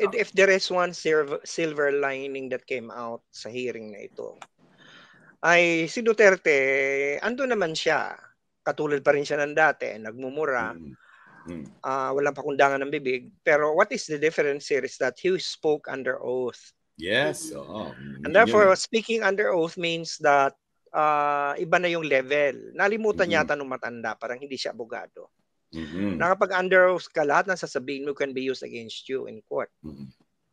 And if there is one silver lining that came out sa hearing na ito, ay si Duterte, ando naman siya. Katulad pa rin siya ng dati, nagmumura, mm-hmm. uh, mm. ah, walang pakundangan ng bibig. Pero what is the difference here is that he spoke under oath. Yes. Oh. And therefore, yeah. speaking under oath means that uh, iba na yung level. Nalimutan mm-hmm. yata nung matanda, parang hindi siya abogado. Mm-hmm. Nakapag under oath ka, lahat ng sasabihin mo can be used against you in court. Mm-hmm.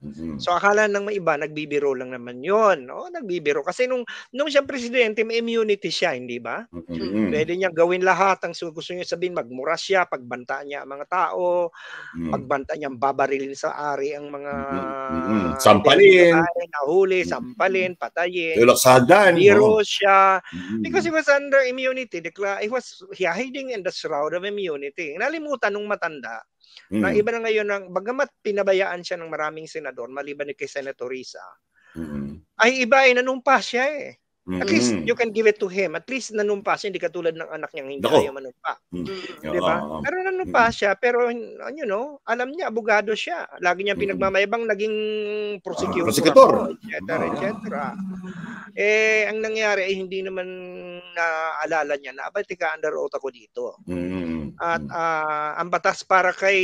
Mm-hmm. So akala ng maiba nagbibiro lang naman 'yon. O nagbibiro kasi nung nung siya presidente may immunity siya, hindi ba? Mm-hmm. Pwede niyang gawin lahat ang gusto niya sabihin, magmura siya, pagbanta niya ang mga tao, mm-hmm. pagbanta niya babarilin sa ari ang mga mm-hmm. sampalin, nahuli, mm. sampalin, patayin. Tulaksadan. Biro oh. siya. Mm-hmm. Because he was under immunity, declare he was he hiding in the shroud of immunity. Nalimutan nung matanda Mm. Na iba na ngayon ng bagamat pinabayaan siya ng maraming senador maliban ni kay Senator Risa. Mm. Ay iba ay nanumpa siya eh. Mm-hmm. At least you can give it to him. At least nanumpa siya, hindi katulad ng anak niyang hindi Dako. ayaw manumpa. Mm-hmm. Di ba? Pero nanumpa mm-hmm. siya, pero you know, alam niya, abogado siya. Lagi niyang pinagmamayabang naging prosecutor. Uh, prosecutor. Eh, ang nangyari ay hindi naman naalala niya na, abay, tika under oath ako dito. Mm-hmm. At uh, ang batas para kay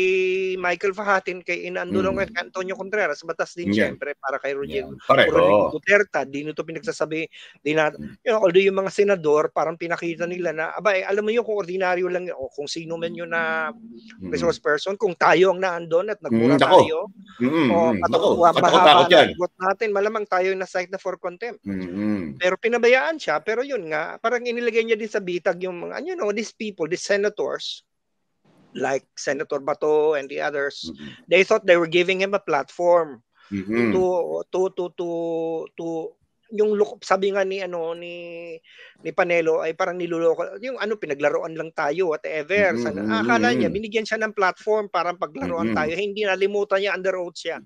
Michael Fahatin, kay inaandulong mm. Antonio Contreras, batas din yeah. siyempre para kay Rodrigo, yeah. Pareho. Rodrigo Duterte. Di nito pinagsasabi. Di na, mm. you know, although yung mga senador, parang pinakita nila na, abay, eh, alam mo yun kung ordinaryo lang o kung sino man yun na mm. resource person, kung tayo ang naandon at nagmura mm, tayo, mm, o patukuha mahaba natin, malamang tayo yung na-cite na for contempt. Mm-hmm. Pero pinabayaan siya, pero yun nga, parang inilagay niya din sa bitag yung mga, you know, these people, these senators, like Senator Bato and the others, mm-hmm. they thought they were giving him a platform mm-hmm. to to to to to yung look sabi nga ni ano ni ni Panelo ay parang niloloko yung ano pinaglaruan lang tayo whatever mm-hmm. sana akala niya binigyan siya ng platform para paglaruan mm-hmm. tayo hindi nalimutan niya under oath siya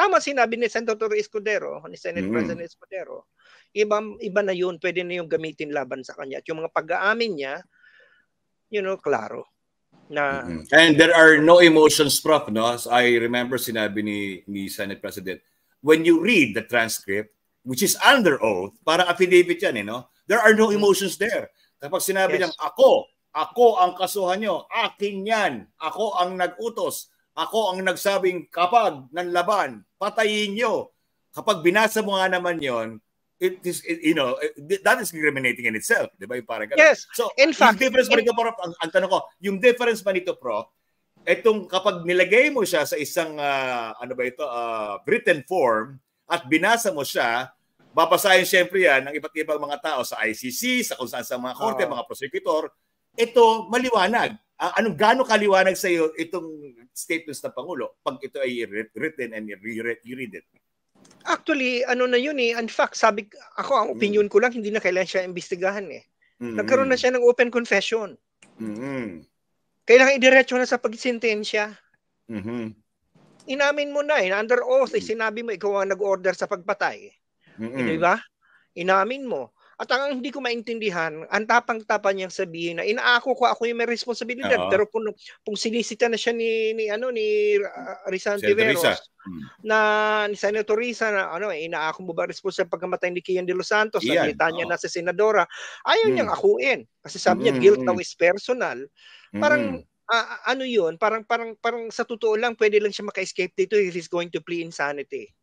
tama sinabi ni Senator Escudero ni Senate mm-hmm. President Escudero iba iba na yun pwede na yung gamitin laban sa kanya at yung mga pag-aamin niya you know klaro na... And there are no emotions, Prof. No? So I remember sinabi ni, ni Senate President, when you read the transcript, which is under oath, para affidavit yan, eh, no? there are no emotions there. Kapag sinabi yes. niyang, ako, ako ang kasuhan niyo, akin yan, ako ang nag-utos, ako ang nagsabing kapag nanlaban, patayin niyo. Kapag binasa mo nga naman yon it is it, you know it, that is discriminating in itself, 'di ba? Yung parang ganun. Yes. So, in fact, yung difference pa nito, Prof, ang, ang tanong ko, yung difference pa nito, Prof, etong kapag nilagay mo siya sa isang uh, ano ba ito, uh, written form at binasa mo siya, babasahin syempre yan ng iba't ibang mga tao sa ICC, sa kung saan sa mga korte, uh, mga prosecutor. Ito maliwanag. Uh, anong gaano kaliwanag sa iyo itong statements ng pangulo pag ito ay written and you read it? Actually, ano na yun eh. In fact, sabi, ako, ang opinion mm. ko lang, hindi na kailangan siya imbestigahan eh. Mm-hmm. Nagkaroon na siya ng open confession. Mm-hmm. Kailangan idiretso na sa pagsintensya. Mm-hmm. Inamin mo na eh. Under oath, eh, mm. sinabi mo, ikaw ang nag-order sa pagpatay. Mm-hmm. Eh, di ba? Inamin mo. At ang hindi ko maintindihan, ang tapang-tapa niyang sabihin na inaako ko ako yung may responsibilidad uh-huh. pero kung, kung sinisita na siya ni ni ano ni uh, Rizal Tiveros hmm. na ni Senator Risa na ano eh, inaako mo ba responsible pagkamatay ni Kian de Los Santos Iyan. na niya na sa senadora ayaw hmm. niyang akuin kasi sabi niya hmm. guilt hmm. daw is personal. Hmm. Parang uh, ano 'yun? Parang parang parang sa totoo lang pwede lang siya maka-escape dito if he's going to plea insanity.